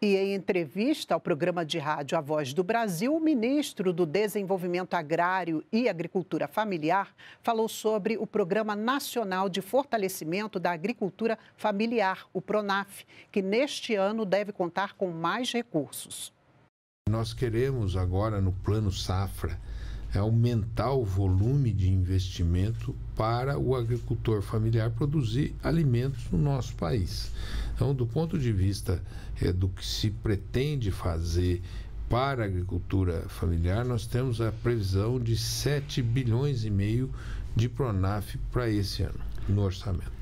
E em entrevista ao programa de rádio A Voz do Brasil, o ministro do Desenvolvimento Agrário e Agricultura Familiar falou sobre o Programa Nacional de Fortalecimento da Agricultura Familiar, o PRONAF, que neste ano deve contar com mais recursos. Nós queremos agora no Plano Safra é aumentar o volume de investimento para o agricultor familiar produzir alimentos no nosso país. Então, do ponto de vista é, do que se pretende fazer para a agricultura familiar, nós temos a previsão de 7 bilhões e meio de Pronaf para esse ano no orçamento.